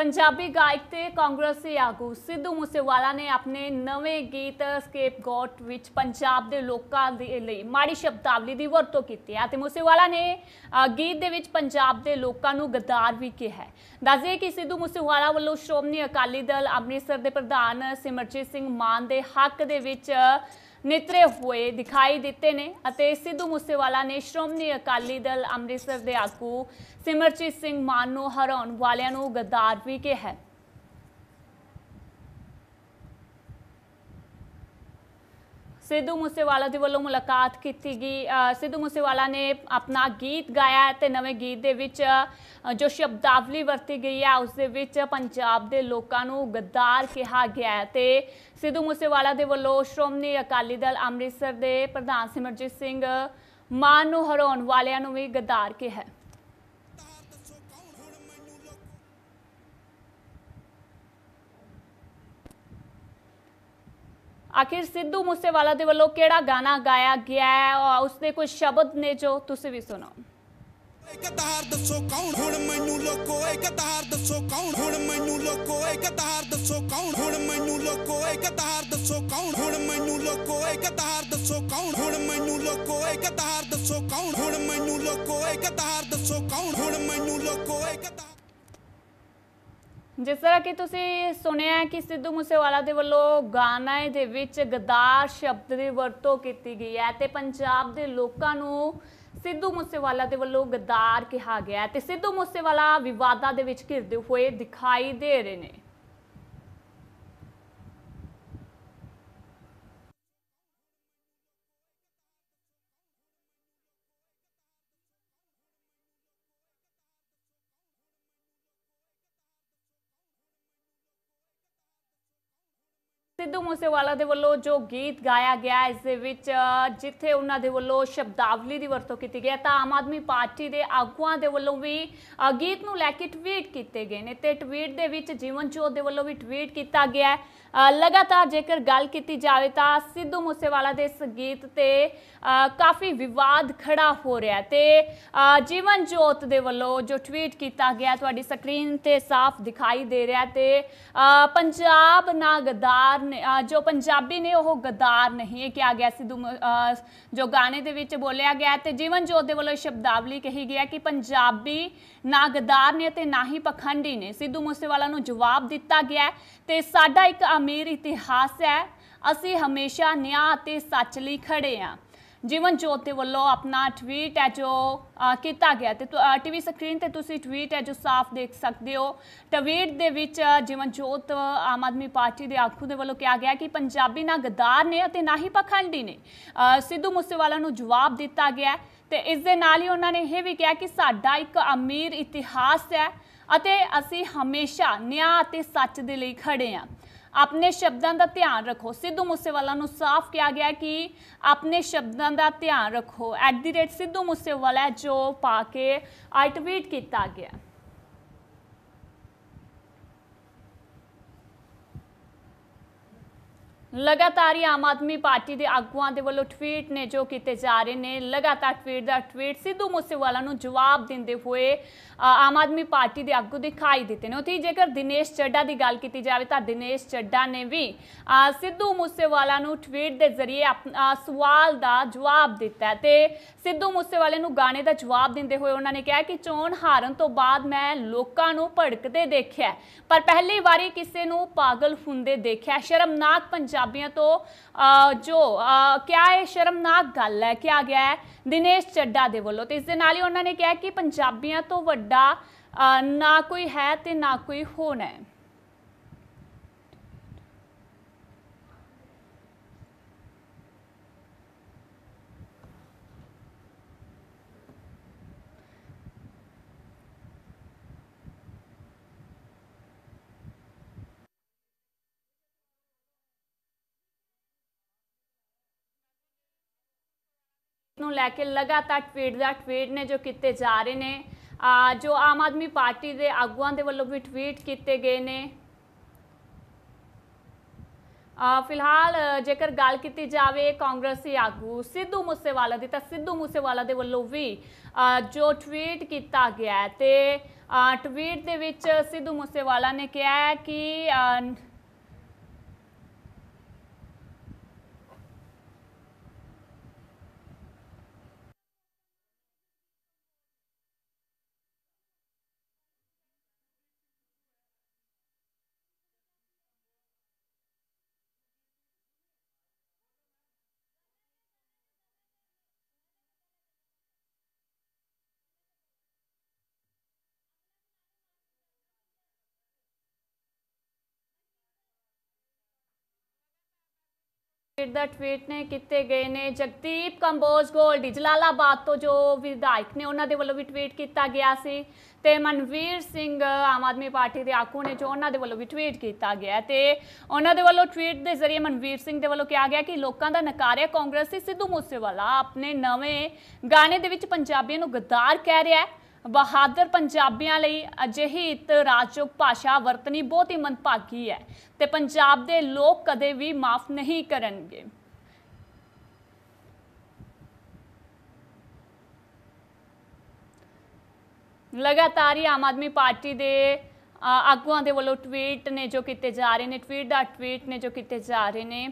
ਪੰਜਾਬੀ ਗਾਇਕ ਤੇ ਕਾਂਗਰਸੀ ਆਗੂ ਸਿੱਧੂ ਮੂਸੇਵਾਲਾ ਨੇ ਆਪਣੇ ਨਵੇਂ ਗੀਤ ਸਕੇਪ ਗੋਟ ਵਿੱਚ ਪੰਜਾਬ ਦੇ ਲੋਕਾਂ ਦੇ ਲਈ ਮਾੜੀ ਸ਼ਬਦਾਵਲੀ ਦੀ ਵਰਤੋਂ ਕੀਤੀ ਹੈ ਤੇ ਮੂਸੇਵਾਲਾ ਨੇ ਗੀਤ ਦੇ ਵਿੱਚ ਪੰਜਾਬ ਦੇ ਲੋਕਾਂ ਨੂੰ ਗਦਾਰ ਵੀ ਕਿਹਾ ਹੈ ਦੱਸਦੇ ਕਿ ਸਿੱਧੂ ਮੂਸੇਵਾਲਾ ਵੱਲੋਂ ਸ਼੍ਰੋਮਣੀ ਅਕਾਲੀ ਦਲ ਅੰਮ੍ਰਿਤਸਰ ਦੇ ਪ੍ਰਧਾਨ ਸਿਮਰਜੀਤ ਸਿੰਘ ਮਾਨ ਦੇ ਹੱਕ ਦੇ ਵਿੱਚ ਨਿਤਰੇ ਹੋਏ ਦਿਖਾਈ ਦਿੱਤੇ ਨੇ ਅਤੇ ਸਿੱਧੂ ਮੂਸੇਵਾਲਾ ਨੇ ਸ਼੍ਰੋਮਣੀ ਅਕਾਲੀ ਦਲ ਅੰਮ੍ਰਿਤਸਰ ਦੇ ਆਗੂ ਸਿਮਰਜੀਤ ਸਿੰਘ ਮਾਨ ਨੂੰ ਹਰਾਉਣ ਵਾਲਿਆਂ ਨੂੰ ਗੱਦਾਰ ਵੀ ਕਿਹਾ ਹੈ ਸਿੱਧੂ ਮੂਸੇਵਾਲਾ ਦੇ ਵੱਲੋਂ ਮੁਲਾਕਾਤ ਕੀਤੀ ਗਈ ਸਿੱਧੂ ਮੂਸੇਵਾਲਾ ਨੇ ਆਪਣਾ ਗੀਤ ਗਾਇਆ ਤੇ ਨਵੇਂ ਗੀਤ ਦੇ ਵਿੱਚ ਜੋ ਸ਼ਬਦਾਵਲੀ ਵਰਤੀ ਗਈ ਹੈ ਉਸ ਦੇ ਵਿੱਚ ਪੰਜਾਬ ਦੇ ਲੋਕਾਂ ਨੂੰ ਗੱਦਾਰ ਕਿਹਾ ਗਿਆ ਹੈ ਤੇ ਸਿੱਧੂ ਮੂਸੇਵਾਲਾ ਦੇ ਵੱਲੋਂ ਸ਼੍ਰੋਮਣੀ ਅਕਾਲੀ ਦਲ ਅੰਮ੍ਰਿਤਸਰ ਦੇ ਪ੍ਰਧਾਨ ਸਿਮਰਜੀਤ ਸਿੰਘ ਮਾਨ ਨੂੰ ਹਰਾਉਣ ਵਾਲਿਆਂ ਨੂੰ ਵੀ ਗੱਦਾਰ ਕਿਹਾ ਆਖਿਰ ਸਿੱਧੂ ਮੂਸੇਵਾਲਾ ਦੇ ਵੱਲੋਂ ਕਿਹੜਾ ਗਾਣਾ ਗਾਇਆ ਗਿਆ ਹੈ ਉਸ ਦੇ ਕੁਝ ਸ਼ਬਦ ਨੇ ਜੋ ਤੁਸੀਂ ਵੀ ਸੁਣੋ ਤਾਰ ਦੱਸੋ ਕੌਣ ਹੁਣ ਮੈਨੂੰ ਲੋਕੋ ਇੱਕ ਤਾਰ ਦੱਸੋ ਕੌਣ ਹੁਣ ਮੈਨੂੰ ਲੋਕੋ ਇੱਕ ਤਾਰ ਦੱਸੋ ਕੌਣ ਹੁਣ ਮੈਨੂੰ ਲੋਕੋ ਇੱਕ ਤਾਰ ਦੱਸੋ ਕੌਣ ਹੁਣ ਮੈਨੂੰ ਲੋਕੋ ਇੱਕ ਤਾਰ ਦੱਸੋ ਕੌਣ ਹੁਣ ਮੈਨੂੰ ਲੋਕੋ ਇੱਕ ਤਾਰ ਦੱਸੋ ਕੌਣ ਹੁਣ ਮੈਨੂੰ ਲੋਕੋ ਇੱਕ ਤਾਰ ਦੱਸੋ ਕੌਣ ਹੁਣ ਮੈਨੂੰ ਲੋਕੋ ਇੱਕ ਤਾਰ ਜਿਸ ਤਰ੍ਹਾਂ ਕਿ ਤੁਸੀਂ ਸੁਣਿਆ ਕਿ ਸਿੱਧੂ ਮੂਸੇਵਾਲਾ ਦੇ ਵੱਲੋਂ ਗਾਣਾ ਦੇ ਵਿੱਚ ਗਦਾਰ ਸ਼ਬਦ ਦੀ ਵਰਤੋਂ ਕੀਤੀ ਗਈ ਹੈ ਤੇ ਪੰਜਾਬ ਦੇ ਲੋਕਾਂ ਨੂੰ ਸਿੱਧੂ ਮੂਸੇਵਾਲਾ ਦੇ ਵੱਲੋਂ ਗਦਾਰ ਕਿਹਾ ਗਿਆ ਤੇ ਸਿੱਧੂ ਮੂਸੇਵਾਲਾ ਵਿਵਾਦਾਂ ਦੇ ਵਿੱਚ ਘਿਰਦੇ ਹੋਏ ਦਿਖਾਈ ਦੇ ਰਹੇ ਨੇ ਸਿੱਧੂ ਮੂਸੇਵਾਲਾ ਦੇ ਵੱਲੋਂ ਜੋ ਗੀਤ ਗਾਇਆ ਗਿਆ ਇਸ ਦੇ ਵਿੱਚ ਜਿੱਥੇ ਉਹਨਾਂ ਦੇ ਵੱਲੋਂ ਸ਼ਬਦਾਵਲੀ ਦੀ ਵਰਤੋਂ ਕੀਤੀ ਗਈ ਤਾਂ ਆਮ ਆਦਮੀ ਪਾਰਟੀ ਦੇ ਆਗੂਆਂ ਦੇ ਵੱਲੋਂ ਵੀ ਗੀਤ ਨੂੰ ਲੈ ਕੇ ਟਵੀਟ ਕੀਤੇ ਗਏ ਨੇ ਤੇ ਟਵੀਟ ਦੇ ਵਿੱਚ ਜੀਵਨ ਜੋਤ ਦੇ ਵੱਲੋਂ ਵੀ ਟਵੀਟ ਕੀਤਾ ਗਿਆ ਲਗਾਤਾਰ ਜੇਕਰ ਗੱਲ ਕੀਤੀ ਜਾਵੇ ਤਾਂ ਸਿੱਧੂ ਮੂਸੇਵਾਲਾ ਦੇ ਇਸ ਗੀਤ ਤੇ ਕਾਫੀ ਵਿਵਾਦ ਖੜਾ ਹੋ ਰਿਹਾ ਤੇ ਜੀਵਨ ਜੋਤ ਦੇ ਵੱਲੋਂ ਜੋ ਟਵੀਟ ਕੀਤਾ ਗਿਆ ਤੁਹਾਡੀ ਸਕਰੀਨ ਤੇ ਸਾਫ਼ ਦਿਖਾਈ ਦੇ ਰਿਹਾ ਤੇ ਪੰਜਾਬ ਨਾਗਦਾਰ ਨੇ ਜੋ ਪੰਜਾਬੀ ਨੇ ਉਹ ਗਦਾਰ ਨਹੀਂ ਇਹ ਕਿਹਾ ਗਿਆ ਸਿੱਧੂ ਜੋ ਗਾਣੇ ਦੇ ਵਿੱਚ ਬੋਲਿਆ ਗਿਆ ਤੇ ਜੀਵਨ ਜੋਤ ਦੇ ਵੱਲੋਂ ਸ਼ਬਦਾਵਲੀ ਕਹੀ ਗਿਆ ਕਿ ਪੰਜਾਬੀ ਨਾ ਗਦਾਰ ਨੇ ਤੇ ਨਾ ਹੀ ਪਖੰਡੀ ਨੇ ਸਿੱਧੂ ਮੂਸੇਵਾਲਾ ਨੂੰ ਜਵਾਬ ਦਿੱਤਾ ਗਿਆ ਤੇ ਸਾਡਾ ਇੱਕ ਅਮੀਰ ਇਤਿਹਾਸ ਹੈ ਅਸੀਂ ਹਮੇਸ਼ਾ ਨਿਆਂ ਤੇ ਸੱਚ ਲਈ ਖੜੇ ਆਂ ਜੀਵਨ ਜੋਤ ਦੇ ਵੱਲੋਂ ਆਪਣਾ ਟਵੀਟ ਹੈ ਜੋ ਕੀਤਾ ਗਿਆ ਤੇ ਟੀਵੀ ਸਕਰੀਨ ਤੇ ਤੁਸੀਂ ਟਵੀਟ ਹੈ ਜੋ ਸਾਫ਼ ਦੇਖ ਸਕਦੇ ਹੋ ਟਵੀਟ ਦੇ ਵਿੱਚ ਜੀਵਨ ਜੋਤ ਆਮ ਆਦਮੀ ਪਾਰਟੀ ਦੇ ਆਖੂ ਦੇ ਵੱਲੋਂ ਕਿਹਾ ਗਿਆ ਕਿ ਪੰਜਾਬੀ ਨਾ ਗਦਾਰ ਨੇ ਅਤੇ ਨਾ ਹੀ ਪਖੰਡੀ ਨੇ ਸਿੱਧੂ ਮੂਸੇਵਾਲਾ ਨੂੰ ਜਵਾਬ ਦਿੱਤਾ ਗਿਆ ਤੇ ਇਸ ਦੇ ਨਾਲ ਹੀ ਉਹਨਾਂ ਨੇ ਇਹ ਵੀ ਕਿਹਾ ਕਿ ਸਾਡਾ ਇੱਕ ਅਮੀਰ ਇਤਿਹਾਸ ਹੈ ਅਤੇ ਅਸੀਂ ਹਮੇਸ਼ਾ ਨਿਆਂ ਅਤੇ ਸੱਚ ਦੇ ਲਈ ਖੜੇ ਹਾਂ ਆਪਣੇ ਸ਼ਬਦਾਂ ਦਾ ਧਿਆਨ ਰੱਖੋ ਸਿੱਧੂ ਮੂਸੇਵਾਲਾ ਨੂੰ ਸਾਫ਼ ਕਿਹਾ ਗਿਆ ਕਿ ਆਪਣੇ ਸ਼ਬਦਾਂ ਦਾ ਧਿਆਨ ਰੱਖੋ @ਸਿੱਧੂ ਮੂਸੇਵਾਲਾ ਜੋ ਪਾ ਕੇ ਆਈ ਟਵੀਟ ਕੀਤਾ ਗਿਆ ਲਗਾਤਾਰ ਹੀ ਆਮ ਆਦਮੀ ਪਾਰਟੀ ਦੇ ਆਗੂਆਂ ਦੇ ਵੱਲੋਂ ਟਵੀਟ ਨੇ ਜੋ ਕੀਤੇ ਜਾ ਰਹੇ ਨੇ ਲਗਾਤਾਰ ਟਵੀਟ ਦਾ ਟਵੀਟ ਸਿੱਧੂ ਮੂਸੇਵਾਲਾ ਨੂੰ ਜਵਾਬ ਦਿੰਦੇ ਹੋਏ ਆਮ ਆਦਮੀ ਪਾਰਟੀ ਦੇ ਆਗੂ ਦਿਖਾਈ ਦਿੱਤੇ ਨੇ ਉਥੇ ਜੇਕਰ ਦਿਨੇਸ਼ ਚੱਡਾ ਦੀ ਗੱਲ ਕੀਤੀ ਜਾਵੇ ਤਾਂ ਦਿਨੇਸ਼ ਚੱਡਾ ਨੇ ਵੀ ਸਿੱਧੂ ਮੂਸੇਵਾਲਾ ਨੂੰ ਟਵੀਟ ਦੇ ਜ਼ਰੀਏ ਆਪਣਾ ਸਵਾਲ ਦਾ ਜਵਾਬ ਦਿੱਤਾ ਤੇ ਸਿੱਧੂ ਮੂਸੇਵਾਲੇ ਨੂੰ ਗਾਣੇ ਦਾ ਜਵਾਬ ਦਿੰਦੇ ਹੋਏ ਉਹਨਾਂ ਨੇ ਕਿਹਾ ਕਿ ਚੋਣ ਹਾਰਨ ਤੋਂ ਬਾਅਦ ਮੈਂ ਲੋਕਾਂ ਨੂੰ ਭੜਕਦੇ ਦੇਖਿਆ ਪਰ ਪਹਿਲੀ ਵਾਰੀ ਕਿਸੇ ਨੂੰ ਪਾਗਲ ਹੁੰਦੇ ਦੇਖਿਆ ਸ਼ਰਮਨਾਕ ਪੰਜਾਬ ਪੰਜਾਬੀਆਂ ਤੋਂ ਜੋ ਕਿਆ ਇਹ ਸ਼ਰਮਨਾਕ ਗੱਲ ਹੈ ਆ ਗਿਆ ਹੈ ਦਿਨੇਸ਼ ਚੱਡਾ ਦੇ ਵੱਲੋਂ ਤੇ ਇਸ ਦੇ ਨਾਲ ਹੀ ਉਹਨਾਂ ਨੇ ਕਿਹਾ ਕਿ ਪੰਜਾਬੀਆਂ ਤੋਂ ਵੱਡਾ ਨਾ ਕੋਈ ਹੈ ਤੇ ਨਾ ਕੋਈ ਹੋਣਾ ਹੈ ਨੂੰ ਲੈ ਕੇ ਲਗਾਤਾਰ ਟਵੀਟ ਦਾ ਟਵੀਟ ਨੇ ਜੋ ਕੀਤੇ ਜਾ ਰਹੇ ਨੇ ਆ ਜੋ ਆਮ ਆਦਮੀ ਪਾਰਟੀ ਦੇ ਆਗੂਆਂ ਦੇ ਵੱਲੋਂ ਵੀ ਟਵੀਟ ਕੀਤੇ ਗਏ ਨੇ ਆ ਫਿਲਹਾਲ ਜੇਕਰ ਗੱਲ ਕੀਤੀ ਜਾਵੇ ਕਾਂਗਰਸੀ ਆਗੂ ਸਿੱਧੂ ਮੂਸੇਵਾਲਾ ਦੀ ਤਾਂ ਸਿੱਧੂ ਮੂਸੇਵਾਲਾ ਦੇ ਵੱਲੋਂ ਵੀ ਜੋ ਟਵੀਟ ਕੀਤਾ ਗਿਆ ਤੇ ਟਵੀਟ ਦੇ ਵਿੱਚ ਸਿੱਧੂ ਮੂਸੇਵਾਲਾ ਨੇ ਕਿਹਾ ਕਿ ਦਾ ਟਵੀਟ ਨੇ ਕੀਤੇ ਗਏ ਨੇ ਜਗਦੀਪ ਕੰਬੋਜ ਗੋਲਡੀ ਜਲਾਲਾਬਾਦ ਤੋਂ ਜੋ ਵਿਧਾਇਕ ਨੇ ਉਹਨਾਂ ਦੇ ਵੱਲੋਂ ਵੀ ਟਵੀਟ ਕੀਤਾ ਗਿਆ ਸੀ ਤੇ ਮਨਵੀਰ ਸਿੰਘ ਆਮ ਆਦਮੀ ਪਾਰਟੀ ਦੇ ਆਗੂ ਨੇ ਜੋ ਉਹਨਾਂ ਦੇ ਵੱਲੋਂ ਵੀ ਟਵੀਟ ਕੀਤਾ ਗਿਆ ਤੇ ਉਹਨਾਂ ਦੇ ਵੱਲੋਂ ਟਵੀਟ ਦੇ ਜ਼ਰੀਏ ਮਨਵੀਰ ਸਿੰਘ ਦੇ ਵੱਲੋਂ ਕਿਹਾ ਗਿਆ ਕਿ ਲੋਕਾਂ ਦਾ ਨਕਾਰਿਆ ਕਾਂਗਰਸੀ ਸਿੱਧੂ ਮੂਸੇਵਾਲਾ ਆਪਣੇ ਨਵੇਂ ਗਾਣੇ ਦੇ ਵਿੱਚ ਪੰਜਾਬੀਆਂ ਨੂੰ ਗੱਦਾਰ ਕਹਿ ਰਿਹਾ ਹੈ ਬਹਾਦਰ ਪੰਜਾਬੀਆਂ ਲਈ ਅਜਿਹੀ ਇਤਰਾਜ਼ਯੋਗ ਭਾਸ਼ਾ ਵਰਤਨੀ ਬਹੁਤ ਹੀ ਮਨਪਾਕੀ ਹੈ ਤੇ ਪੰਜਾਬ ਦੇ ਲੋਕ ਕਦੇ ਵੀ ਮਾਫ ਨਹੀਂ ਕਰਨਗੇ ਲਗਾਤਾਰ ਹੀ ਆਮ ਆਦਮੀ ਪਾਰਟੀ ਦੇ ਆਗੂਆਂ ਦੇ ਵੱਲੋਂ ਟਵੀਟ ਨੇ ਜੋ ਕੀਤੇ ਜਾ ਰਹੇ ਨੇ ਟਵੀਟ ਦਾ ਟਵੀਟ ਨੇ ਜੋ ਕੀਤੇ ਜਾ ਰਹੇ ਨੇ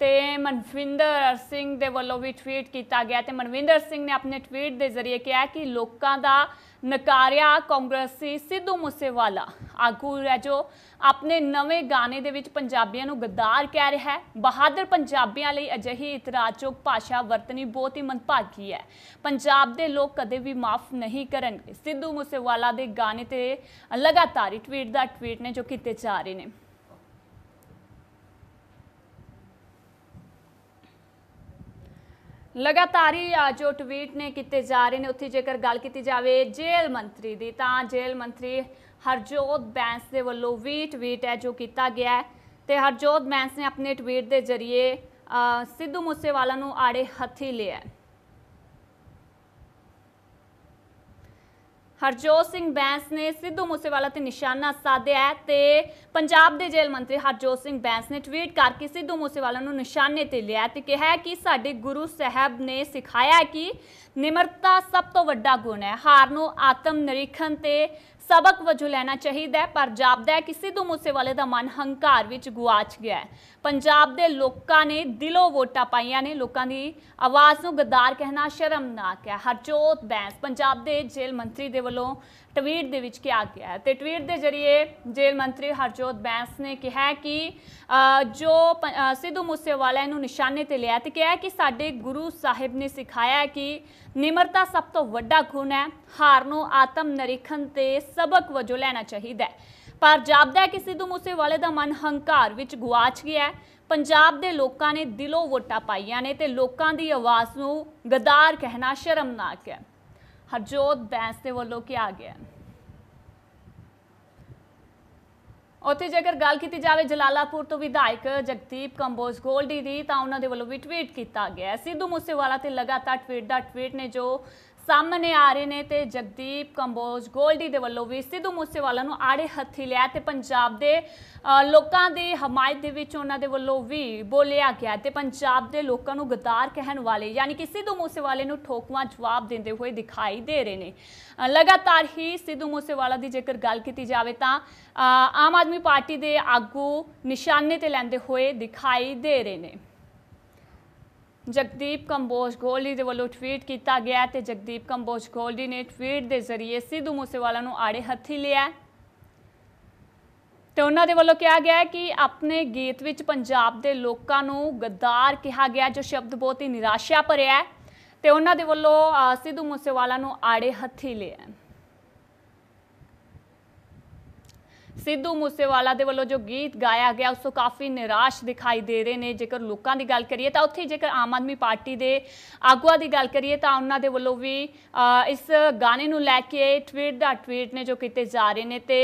ਤੇ ਮਨਵਿੰਦਰ ਸਿੰਘ ਦੇ ਵੱਲੋਂ ਵੀ ਟਵੀਟ ਕੀਤਾ ਗਿਆ ਤੇ ਮਨਵਿੰਦਰ ਸਿੰਘ ਨੇ ਆਪਣੇ ਟਵੀਟ ਦੇ ਜ਼ਰੀਏ ਕਿਹਾ ਕਿ ਲੋਕਾਂ ਦਾ ਨਕਾਰਿਆ ਕਾਂਗਰਸੀ ਸਿੱਧੂ ਮੂਸੇਵਾਲਾ ਆਗੂ ਹੈ ਜੋ ਆਪਣੇ ਨਵੇਂ ਗਾਣੇ ਦੇ ਵਿੱਚ ਪੰਜਾਬੀਆਂ ਨੂੰ ਗੱਦਾਰ ਕਹਿ ਰਿਹਾ ਹੈ ਬਹਾਦਰ ਪੰਜਾਬੀਆਂ ਲਈ ਅਜਿਹੀ ਇਤਰਾਜ਼ਯੋਗ ਭਾਸ਼ਾ ਵਰਤਣੀ ਬਹੁਤ ਹੀ ਮੰਦਭਾਗੀ ਹੈ ਪੰਜਾਬ ਦੇ ਲੋਕ ਕਦੇ ਵੀ ਮਾਫ ਨਹੀਂ ਕਰਨਗੇ ਸਿੱਧੂ ਮੂਸੇਵਾਲਾ ਦੇ ਗਾਣੇ ਤੇ ਲਗਾਤਾਰ ਟਵੀਟ ਦਾ ਟਵੀਟ ਨੇ ਜੋ ਕੀਤੇ ਜਾ ਰਹੇ ਨੇ ਲਗਾਤਾਰ ਹੀ ਜੋ ਟਵੀਟ ਨੇ ਕੀਤੇ ਜਾ ਰਹੇ ਨੇ ਉੱਥੇ ਜੇਕਰ ਗੱਲ ਕੀਤੀ ਜਾਵੇ ਜੇਲ੍ਹ ਮੰਤਰੀ ਦੀ ਤਾਂ ਜੇਲ੍ਹ ਮੰਤਰੀ ਹਰਜੋਤ ਬੈਂਸ ਦੇ ਵੱਲੋਂ ਵੀ ਟਵੀਟ ਹੈ ਜੋ ਕੀਤਾ ਗਿਆ ਹੈ ਤੇ ਹਰਜੋਤ ਬੈਂਸ ਨੇ ਆਪਣੇ ਟਵੀਟ ਦੇ ਜ਼ਰੀਏ ਸਿੱਧੂ ਮੂਸੇਵਾਲਾ ਨੂੰ ਆੜੇ ਹੱਥੀ ਲਿਆ ਹਰਜੋਤ ਸਿੰਘ ਬੈਂਸ ਨੇ ਸਿੱਧੂ ਮੂਸੇਵਾਲਾ ਤੇ ਨਿਸ਼ਾਨਾ ਸਾਧਿਆ ਤੇ ਪੰਜਾਬ ਦੇ ਜੇਲ੍ਹ ਮੰਤਰੀ ਹਰਜੋਤ ਸਿੰਘ ਬੈਂਸ ਨੇ ਟਵੀਟ ਕਰਕੇ ਸਿੱਧੂ ਮੂਸੇਵਾਲਾ ਨੂੰ ਨਿਸ਼ਾਨੇ ਤੇ ਲਿਆ ਤੇ ਕਿਹਾ ਕਿ ਸਾਡੇ ਗੁਰੂ ਸਾਹਿਬ ਨੇ ਸਿਖਾਇਆ ਕਿ ਨਿਮਰਤਾ ਸਭ ਤੋਂ ਵੱਡਾ ਗੁਣ ਹੈ ਹਾਰ ਨੂੰ ਆਤਮ ਨਿਰੀਖਣ ਤੇ ਸਬਕ ਵਜੋਂ ਲੈਣਾ ਚਾਹੀਦਾ ਪਰ ਜਾਪਦਾ ਹੈ ਕਿ ਸਿੱਧੂ ਮੂਸੇਵਾਲੇ ਦਾ ਮਨ ਹੰਕਾਰ ਵਿੱਚ ਗੁਆਚ ਗਿਆ ਹੈ ਪੰਜਾਬ ਦੇ ਲੋਕਾਂ ਨੇ ਦਿਲੋਂ ਵੋਟਾਂ ਪਾਈਆਂ ਨੇ ਲੋਕਾਂ ਦੀ ਆਵਾਜ਼ ਨੂੰ ਗਦਾਰ ਕਹਿਣਾ ਸ਼ਰਮਨਾਕ ਹੈ ਹਰਜੋਤ ਬੈਂਸ ਪੰਜਾਬ ਦੇ ਜੇਲ੍ਹ ਮੰਤਰੀ ਦੇ ਵੱਲੋਂ ਟਵੀਟ ਦੇ ਵਿੱਚ ਕਿਹਾ ਗਿਆ ਹੈ ਤੇ ਟਵੀਟ ਦੇ ਜ਼ਰੀਏ ਜੇਲ੍ਹ ਮੰਤਰੀ ਹਰਜੋਤ ਬੈਂਸ ਨੇ ਕਿਹਾ ਕਿ ਜੋ ਸਿੱਧੂ ਮੂਸੇਵਾਲਾ ਨੂੰ ਨਿਸ਼ਾਨੇ ਤੇ ਲਿਆ ਤੇ ਕਿਹਾ ਕਿ ਸਾਡੇ ਗੁਰੂ ਸਾਹਿਬ ਨੇ ਸਿਖਾਇਆ ਕਿ ਨਿਮਰਤਾ ਸਭ ਤੋਂ ਵੱਡਾ ਗੁਣ ਹੈ ਹਾਰ ਨੂੰ ਆਤਮ ਨਿਰੀਖਣ ਤੇ ਸਬਕ ਵਜੋਂ ਲੈਣਾ ਚਾਹੀਦਾ ਹੈ ਪਰ ਜਾਪਦਾ ਹੈ ਕਿ ਸਿੱਧੂ ਮੂਸੇਵਾਲੇ ਦਾ ਮਨ ਹੰਕਾਰ ਵਿੱਚ ਗੁਆਚ ਗਿਆ ਹੈ ਪੰਜਾਬ ਦੇ ਲੋਕਾਂ ਨੇ ਦਿਲੋਂ ਵੋਟਾਂ ਪਾਈਆਂ ਨੇ ਤੇ ਲੋਕਾਂ ਦੀ ਆਵਾਜ਼ ਨੂੰ ਗਦਾਰ ਕਹਿਣਾ ਸ਼ਰਮਨਾਕ ਹੈ ਹਰਜੋਤ ਬੈਂਸ ਦੇ ਵੱਲੋਂ ਕਿਹਾ ਗਿਆ ਉੱਥੇ ਜੇਕਰ ਗੱਲ ਕੀਤੀ ਜਾਵੇ ਜਲਾਲਾਪੁਰ ਤੋਂ ਵਿਧਾਇਕ ਜਗਦੀਪ ਕੰਬੋਜ ਗੋਲਡੀ ਦੀ ਤਾਂ ਉਹਨਾਂ ਦੇ ਵੱਲੋਂ ਵੀ ਟਵੀਟ ਕੀਤਾ ਗਿਆ ਸਿੱਧੂ ਮੂਸੇਵਾਲਾ ਤੇ ਲਗਾਤਾਰ ਟਵੀਟ ਦਾ ਟਵੀਟ ਨੇ ਜੋ ਸਾਹਮਣੇ ਆ ਰਹੇ ਨੇ ਤੇ ਜਗਦੀਪ ਕੰਬੋਜ ਗੋਲਡੀ ਦੇ ਵੱਲੋਂ ਵੀ ਸਿੱਧੂ ਮੂਸੇਵਾਲਾ ਨੂੰ ਆੜੇ ਹੱਥੀ ਲਿਆ ਤੇ ਪੰਜਾਬ ਦੇ ਲੋਕਾਂ ਦੀ ਹਮਾਇਤ ਦੇ ਵਿੱਚ ਉਹਨਾਂ ਦੇ ਵੱਲੋਂ ਵੀ ਬੋਲਿਆ ਗਿਆ ਤੇ ਪੰਜਾਬ ਦੇ ਲੋਕਾਂ ਨੂੰ ਗਦਾਰ ਕਹਿਣ ਵਾਲੇ ਯਾਨੀ ਕਿ ਸਿੱਧੂ ਮੂਸੇਵਾਲੇ ਨੂੰ ਠੋਕਵਾ ਜਵਾਬ ਦਿੰਦੇ ਹੋਏ ਦਿਖਾਈ ਦੇ ਰਹੇ ਨੇ ਲਗਾਤਾਰ ਹੀ ਸਿੱਧੂ ਮੂਸੇਵਾਲਾ ਦੀ ਜੇਕਰ ਗੱਲ ਕੀਤੀ ਜਾਵੇ ਤਾਂ ਆਮ ਆਦਮੀ ਪਾਰਟੀ ਦੇ ਆਗੂ ਨਿਸ਼ਾਨੇ ਤੇ ਲੈਂਦੇ ਹੋਏ ਦਿਖਾਈ ਦੇ ਰਹੇ ਨੇ ਜਗਦੀਪ ਕੰਬੋਜ ਗੋਲਡੀ ਦੇ ਵੱਲੋਂ ਟਵੀਟ ਕੀਤਾ ਗਿਆ ਤੇ ਜਗਦੀਪ ਕੰਬੋਜ ਗੋਲਡੀ ਨੇ ਟਵੀਟ ਦੇ ਜ਼ਰੀਏ ਸਿੱਧੂ ਮੂਸੇਵਾਲਾ ਨੂੰ ਆੜੇ ਹੱਥੀ ਲਿਆ ਤੇ ਉਹਨਾਂ ਦੇ ਵੱਲੋਂ ਕਿਹਾ ਗਿਆ ਕਿ ਆਪਣੇ ਗੀਤ ਵਿੱਚ ਪੰਜਾਬ ਦੇ ਲੋਕਾਂ ਨੂੰ ਗੱਦਾਰ ਕਿਹਾ ਗਿਆ ਜੋ ਸ਼ਬਦ ਬਹੁਤ ਹੀ ਨਿਰਾਸ਼ਾ ਭਰਿਆ ਹੈ ਤੇ ਉਹਨਾਂ ਦੇ ਵੱਲੋਂ ਸਿੱਧੂ ਮੂਸੇਵਾਲਾ ਨੂੰ ਆੜੇ ਹੱਥੀ ਲਿਆ ਸਿੱਧੂ ਮੂਸੇਵਾਲਾ ਦੇ ਵੱਲੋਂ ਜੋ ਗੀਤ ਗਾਇਆ ਗਿਆ ਉਸ ਤੋਂ ਕਾਫੀ ਨਿਰਾਸ਼ ਦਿਖਾਈ ਦੇ ਰਹੇ ਨੇ ਜੇਕਰ ਲੋਕਾਂ ਦੀ ਗੱਲ ਕਰੀਏ ਤਾਂ ਉੱਥੇ ਜੇਕਰ ਆਮ ਆਦਮੀ ਪਾਰਟੀ ਦੇ ਆਗੂਆਂ ਦੀ ਗੱਲ ਕਰੀਏ ਤਾਂ ਉਹਨਾਂ ਦੇ ਵੱਲੋਂ ਵੀ ਇਸ ਗਾਣੇ ਨੂੰ ਲੈ ਕੇ ਟਵੀਟ ਦਾ ਟਵੀਟ ਨੇ ਜੋ ਕੀਤੇ ਜਾ ਰਹੇ ਨੇ ਤੇ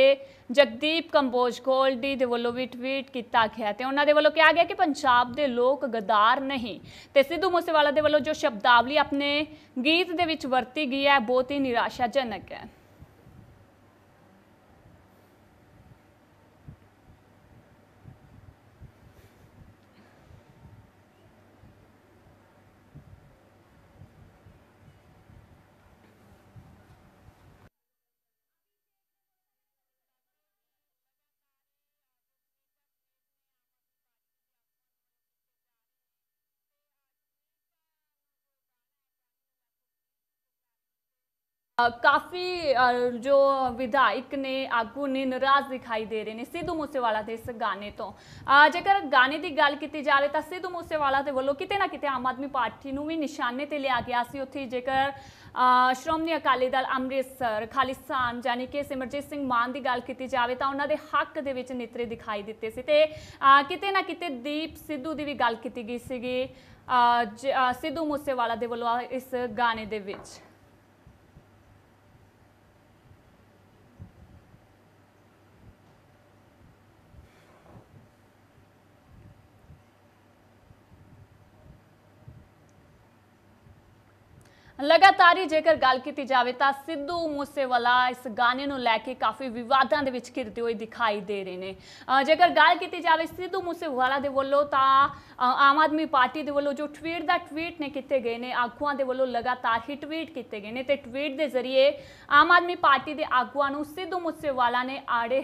ਜਗਦੀਪ ਕੰਬੋਜ ਗੋਲਡੀ ਦੇ ਵੱਲੋਂ ਵੀ ਟਵੀਟ ਕੀਤਾ ਗਿਆ ਤੇ ਉਹਨਾਂ ਦੇ ਵੱਲੋਂ ਕਿਹਾ ਗਿਆ ਕਿ ਪੰਜਾਬ ਦੇ ਲੋਕ ਗਦਾਰ ਨਹੀਂ ਤੇ ਸਿੱਧੂ ਮੂਸੇਵਾਲਾ ਦੇ ਵੱਲੋਂ ਜੋ ਸ਼ਬਦਾਵਲੀ ਆਪਣੇ ਗੀਤ ਦੇ ਵਿੱਚ ਵਰਤੀ ਗਈ ਹੈ ਬਹੁਤ ਹੀ ਨਿਰਾਸ਼ਾਜਨਕ ਹੈ ਕਾਫੀ ਜੋ ਵਿਧਾਇਕ ਨੇ ਆਗੂ ਨੇ ਨਰਾਜ਼ ਦਿਖਾਈ ਦੇ ਰਹੇ ਨੇ ਸਿੱਧੂ ਮੂਸੇਵਾਲਾ ਦੇ ਇਸ ਗਾਣੇ ਤੋਂ ਜੇਕਰ ਗਾਣੇ ਦੀ ਗੱਲ ਕੀਤੀ ਜਾਵੇ ਤਾਂ ਸਿੱਧੂ ਮੂਸੇਵਾਲਾ ਦੇ ਵੱਲੋਂ ਕਿਤੇ ਨਾ ਕਿਤੇ ਆਮ ਆਦਮੀ ਪਾਰਟੀ ਨੂੰ ਵੀ ਨਿਸ਼ਾਨੇ ਤੇ ਲਿਆ ਗਿਆ ਸੀ ਉੱਥੇ ਜੇਕਰ ਸ਼੍ਰੋਮਣੀ ਅਕਾਲੀ ਦਲ ਅੰਮ੍ਰਿਤਸਰ ਖਾਲਿਸਤਾਨ ਜਾਨੀ ਕਿ ਸਿਮਰਜੀਤ ਸਿੰਘ ਮਾਨ ਦੀ ਗੱਲ ਕੀਤੀ ਜਾਵੇ ਤਾਂ ਉਹਨਾਂ ਦੇ ਹੱਕ ਦੇ ਵਿੱਚ ਨਿਤਰੇ ਦਿਖਾਈ ਦਿੱਤੇ ਸੀ ਤੇ ਕਿਤੇ ਨਾ ਕਿਤੇ ਦੀਪ ਸਿੱਧੂ ਦੀ ਵੀ ਗੱਲ ਕੀਤੀ ਗਈ ਸੀਗੀ ਸਿੱਧੂ ਮੂਸੇਵਾਲਾ ਦੇ ਵੱਲੋਂ ਇਸ ਗਾਣੇ ਦੇ ਵਿੱਚ ਲਗਾਤਾਰੀ ਜੇਕਰ ਗੱਲ ਕੀਤੀ ਜਾਵੇ ਤਾਂ ਸਿੱਧੂ ਮੂਸੇਵਾਲਾ ਇਸ ਗਾਣੇ ਨੂੰ ਲੈ ਕੇ ਕਾਫੀ ਵਿਵਾਦਾਂ ਦੇ ਵਿੱਚ ਘਿਰਦੇ ਹੋਏ ਦਿਖਾਈ ਦੇ ਰਹੇ ਨੇ ਜੇਕਰ ਗੱਲ ਕੀਤੀ ਜਾਵੇ ਸਿੱਧੂ ਮੂਸੇਵਾਲਾ ਦੇ ਵੱਲੋਂ ਤਾਂ ਆਮ ਆਦਮੀ ਪਾਰਟੀ ਦੇ ਵੱਲੋਂ ਜੋ ਟਵੀਟ ਦਾ ਟਵੀਟ ਨੇ ਕੀਤੇ ਗਏ ਨੇ ਆਗੂਆਂ ਦੇ ਵੱਲੋਂ ਲਗਾਤਾਰ ਹੀ ਟਵੀਟ ਕੀਤੇ ਗਏ ਨੇ ਤੇ ਟਵੀਟ ਦੇ ਜ਼ਰੀਏ ਆਮ ਆਦਮੀ ਪਾਰਟੀ ਦੇ ਆਗੂਆਂ ਨੂੰ ਸਿੱਧੂ ਮੂਸੇਵਾਲਾ ਨੇ ਆੜੇ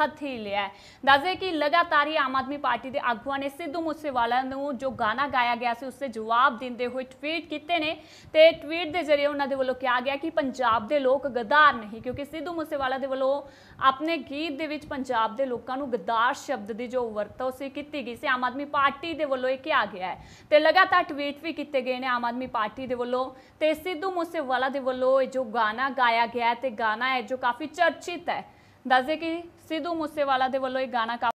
ਹੱਥੀ ਲਿਆ ਦੱਸਦੇ ਕਿ ਲਗਾਤਾਰ ਹੀ ਆਮ ਆਦਮੀ ਪਾਰਟੀ ਦੇ ਆਗੂਆਂ ਨੇ ਸਿੱਧੂ ਮੂਸੇਵਾਲਾ ਨੂੰ ਜੋ ਗਾਣਾ ਗਾਇਆ ਗਿਆ ਸੀ ਉਸ ਤੇ ਜਵਾਬ ਦਿੰਦੇ ਹੋਏ ਟਵੀਟ ਕੀਤੇ ਨੇ ਤੇ ਟਵੀਟ ਦੇ ਜ਼ਰੀਏ ਉਹਨਾਂ ਦੇ ਵੱਲੋਂ ਕਿਹਾ ਗਿਆ ਕਿ ਪੰਜਾਬ ਦੇ ਲੋਕ ਗਦਾਰ ਨਹੀਂ ਕਿਉਂਕਿ ਸਿੱਧੂ ਮੂਸੇਵਾਲਾ ਦੇ ਵੱਲੋਂ ਆਪਣੇ ਗੀਤ ਦੇ ਵਿੱਚ ਪੰਜਾਬ ਦੇ ਲੋਕਾਂ ਨੂੰ ਗਦਾਰ ਸ਼ਬਦ ਦੀ ਜੋ ਵਰਤੋਂ ਸੀ ਕੀਤੀ ਗਈ ਸੀ ਆਮ ਆਦਮੀ ਪਾਰਟੀ ਦੇ ਵੱਲੋਂ ਇਹ ਕਿਹਾ ਗਿਆ ਹੈ ਤੇ ਲਗਾਤਾਰ ਟਵੀਟ ਵੀ ਕੀਤੇ ਗਏ ਨੇ ਆਮ ਆਦਮੀ ਪਾਰਟੀ ਦੇ ਵੱਲੋਂ ਤੇ ਸਿੱਧੂ ਮੂਸੇਵਾਲਾ ਦੇ ਵੱਲੋਂ ਇਹ ਜੋ ਗਾਣਾ ਗਾਇਆ ਗਿਆ ਤੇ ਗਾਣਾ ਹੈ ਜੋ ਕਾਫੀ ਚਰਚਿਤ ਹੈ ਦੱਸਦੇ ਕਿ ਸਿੱਧੂ ਮੂਸੇਵਾਲਾ ਦੇ ਵੱਲੋਂ ਇਹ ਗਾਣਾ